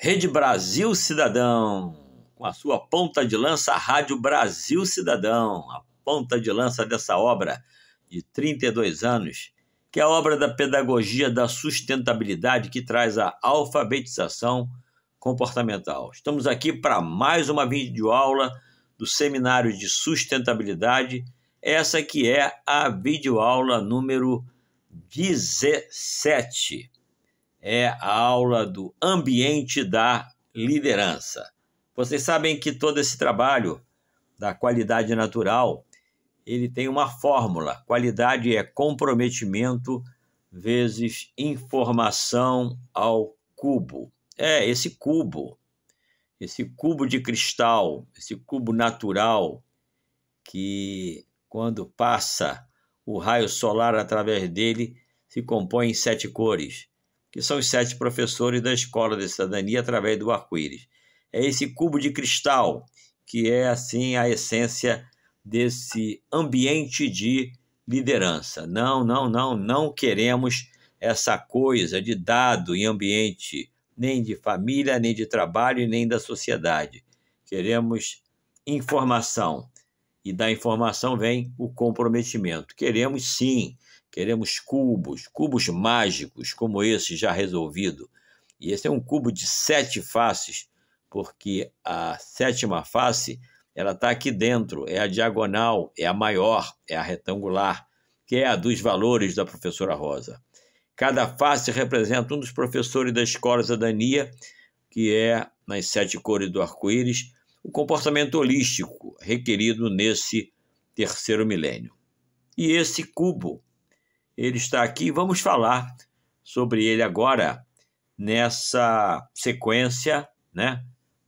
Rede Brasil Cidadão, com a sua ponta de lança, Rádio Brasil Cidadão, a ponta de lança dessa obra de 32 anos, que é a obra da pedagogia da sustentabilidade que traz a alfabetização comportamental. Estamos aqui para mais uma videoaula do seminário de sustentabilidade, essa que é a videoaula número 17 é a aula do ambiente da liderança. Vocês sabem que todo esse trabalho da qualidade natural, ele tem uma fórmula. Qualidade é comprometimento vezes informação ao cubo. É esse cubo, esse cubo de cristal, esse cubo natural que quando passa o raio solar através dele se compõe em sete cores que são os sete professores da Escola de Cidadania através do arco-íris. É esse cubo de cristal que é, assim, a essência desse ambiente de liderança. Não, não, não, não queremos essa coisa de dado em ambiente nem de família, nem de trabalho, nem da sociedade. Queremos informação e da informação vem o comprometimento. Queremos sim, queremos cubos, cubos mágicos como esse já resolvido. E esse é um cubo de sete faces, porque a sétima face ela está aqui dentro, é a diagonal, é a maior, é a retangular, que é a dos valores da professora Rosa. Cada face representa um dos professores da escola Zadania, que é nas sete cores do arco-íris, o comportamento holístico requerido nesse terceiro milênio. E esse cubo, ele está aqui, vamos falar sobre ele agora nessa sequência, né,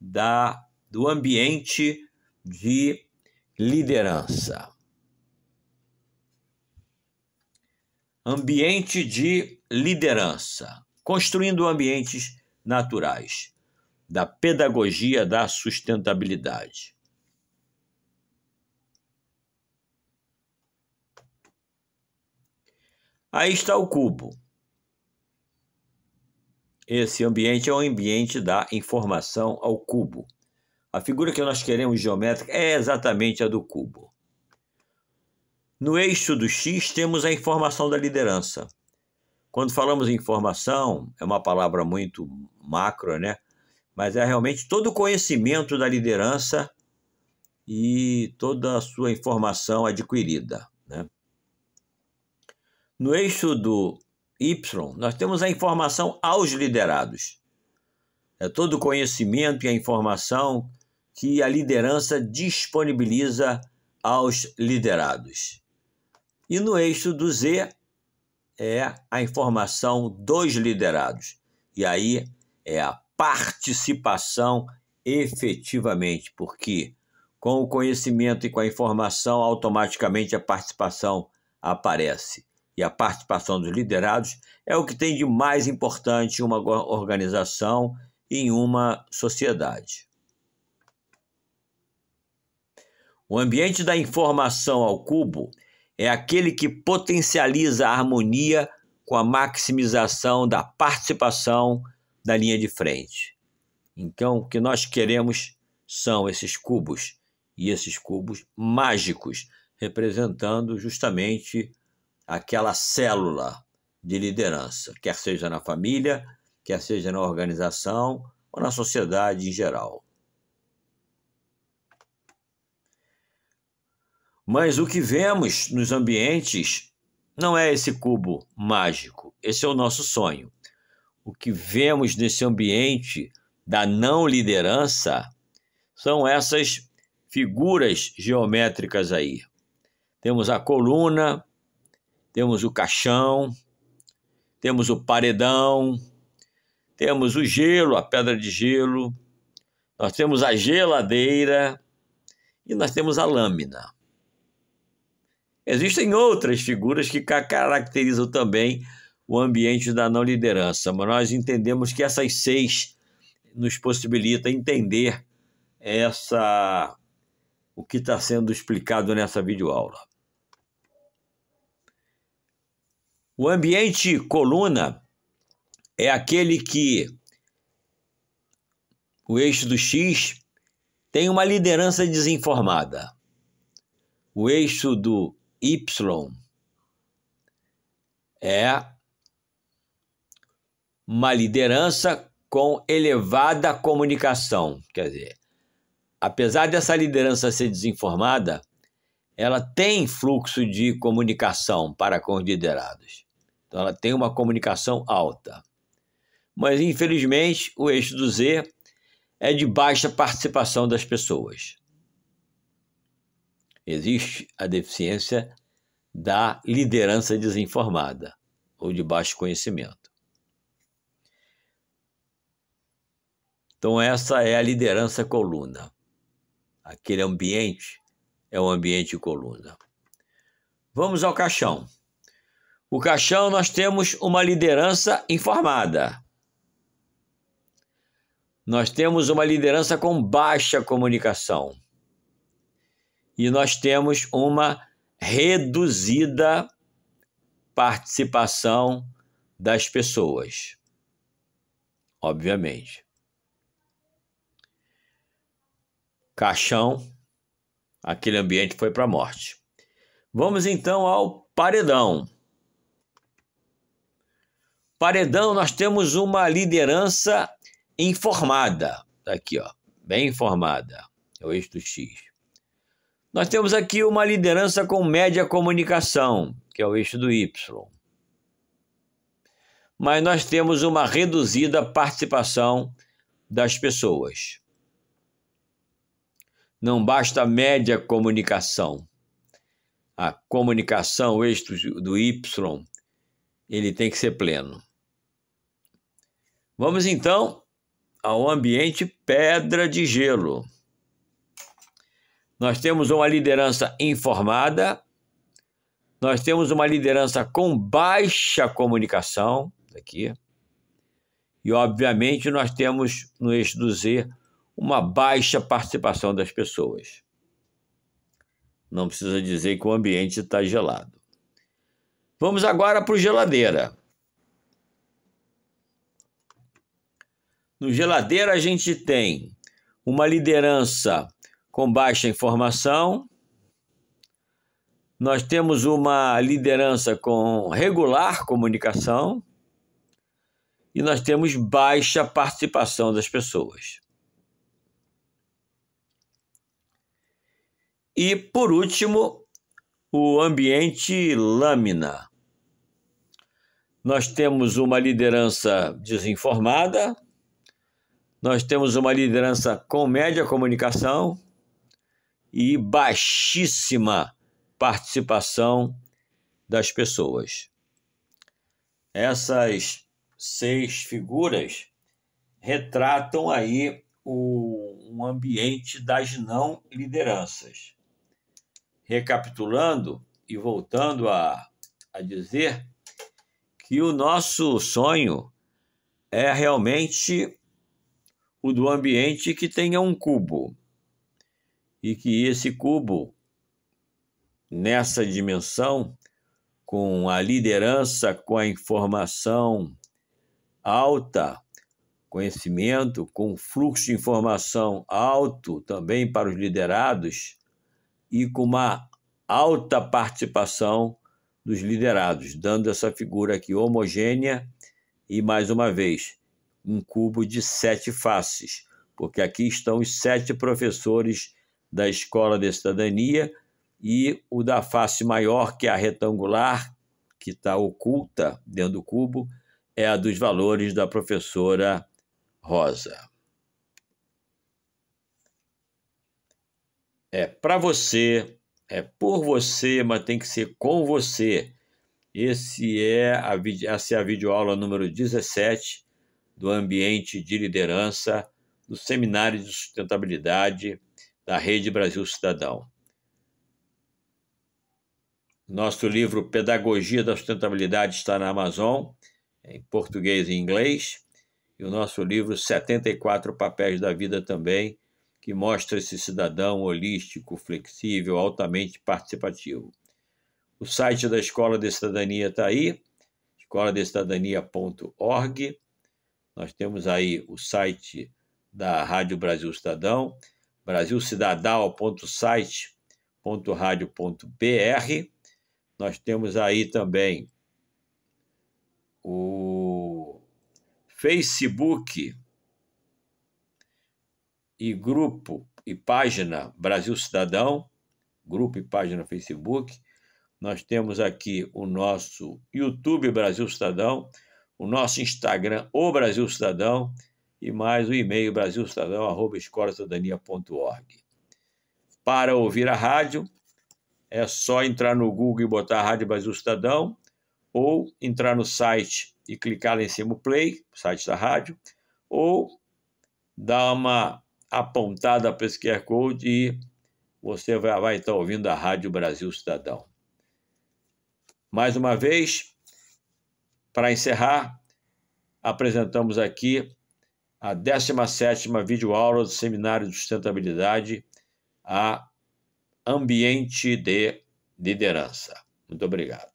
da do ambiente de liderança. Ambiente de liderança, construindo ambientes naturais da pedagogia da sustentabilidade. Aí está o cubo. Esse ambiente é o um ambiente da informação ao cubo. A figura que nós queremos geométrica é exatamente a do cubo. No eixo do X temos a informação da liderança. Quando falamos em informação, é uma palavra muito macro, né? mas é realmente todo o conhecimento da liderança e toda a sua informação adquirida. Né? No eixo do Y, nós temos a informação aos liderados. É todo o conhecimento e a informação que a liderança disponibiliza aos liderados. E no eixo do Z é a informação dos liderados. E aí é a participação efetivamente, porque com o conhecimento e com a informação, automaticamente a participação aparece. E a participação dos liderados é o que tem de mais importante em uma organização e em uma sociedade. O ambiente da informação ao cubo é aquele que potencializa a harmonia com a maximização da participação da linha de frente. Então, o que nós queremos são esses cubos, e esses cubos mágicos, representando justamente aquela célula de liderança, quer seja na família, quer seja na organização ou na sociedade em geral. Mas o que vemos nos ambientes não é esse cubo mágico, esse é o nosso sonho o que vemos nesse ambiente da não liderança são essas figuras geométricas aí. Temos a coluna, temos o caixão, temos o paredão, temos o gelo, a pedra de gelo, nós temos a geladeira e nós temos a lâmina. Existem outras figuras que caracterizam também o ambiente da não liderança. Mas nós entendemos que essas seis nos possibilita entender essa o que está sendo explicado nessa videoaula. O ambiente coluna é aquele que o eixo do X tem uma liderança desinformada. O eixo do Y é uma liderança com elevada comunicação. Quer dizer, apesar dessa liderança ser desinformada, ela tem fluxo de comunicação para com os liderados. Então, ela tem uma comunicação alta. Mas, infelizmente, o eixo do Z é de baixa participação das pessoas. Existe a deficiência da liderança desinformada ou de baixo conhecimento. Então, essa é a liderança coluna. Aquele ambiente é o um ambiente coluna. Vamos ao caixão. O caixão, nós temos uma liderança informada. Nós temos uma liderança com baixa comunicação. E nós temos uma reduzida participação das pessoas. Obviamente. caixão, aquele ambiente foi para a morte. Vamos então ao paredão. Paredão, nós temos uma liderança informada, tá aqui ó, bem informada, é o eixo do X. Nós temos aqui uma liderança com média comunicação, que é o eixo do Y. Mas nós temos uma reduzida participação das pessoas. Não basta a média comunicação. A comunicação, o eixo do Y, ele tem que ser pleno. Vamos então ao ambiente pedra de gelo. Nós temos uma liderança informada, nós temos uma liderança com baixa comunicação, aqui, e obviamente nós temos no eixo do Z uma baixa participação das pessoas. Não precisa dizer que o ambiente está gelado. Vamos agora para o geladeira. No geladeira a gente tem uma liderança com baixa informação, nós temos uma liderança com regular comunicação e nós temos baixa participação das pessoas. E por último, o ambiente lâmina. Nós temos uma liderança desinformada, nós temos uma liderança com média comunicação e baixíssima participação das pessoas. Essas seis figuras retratam aí o, um ambiente das não lideranças recapitulando e voltando a, a dizer que o nosso sonho é realmente o do ambiente que tenha um cubo e que esse cubo, nessa dimensão, com a liderança, com a informação alta, conhecimento, com fluxo de informação alto também para os liderados, e com uma alta participação dos liderados, dando essa figura aqui homogênea e, mais uma vez, um cubo de sete faces, porque aqui estão os sete professores da Escola de Cidadania e o da face maior, que é a retangular, que está oculta dentro do cubo, é a dos valores da professora Rosa. é para você, é por você, mas tem que ser com você. Esse é a, essa é a videoaula número 17 do Ambiente de Liderança do Seminário de Sustentabilidade da Rede Brasil Cidadão. Nosso livro Pedagogia da Sustentabilidade está na Amazon, em português e inglês, e o nosso livro 74 Papéis da Vida também que mostra esse cidadão holístico, flexível, altamente participativo. O site da Escola de Cidadania está aí, escoladestadania.org. Nós temos aí o site da Rádio Brasil Cidadão, brasilcidadal.site.radio.br. Nós temos aí também o Facebook e grupo e página Brasil Cidadão, grupo e página Facebook. Nós temos aqui o nosso YouTube Brasil Cidadão, o nosso Instagram, o Brasil Cidadão, e mais o e-mail brasilcidadão.escolacidadania.org. Para ouvir a rádio, é só entrar no Google e botar a Rádio Brasil Cidadão, ou entrar no site e clicar lá em cima o Play, site da rádio, ou dar uma apontada para esse QR Code e você vai, vai estar ouvindo a Rádio Brasil Cidadão. Mais uma vez, para encerrar, apresentamos aqui a 17ª videoaula do Seminário de Sustentabilidade a Ambiente de Liderança. Muito obrigado.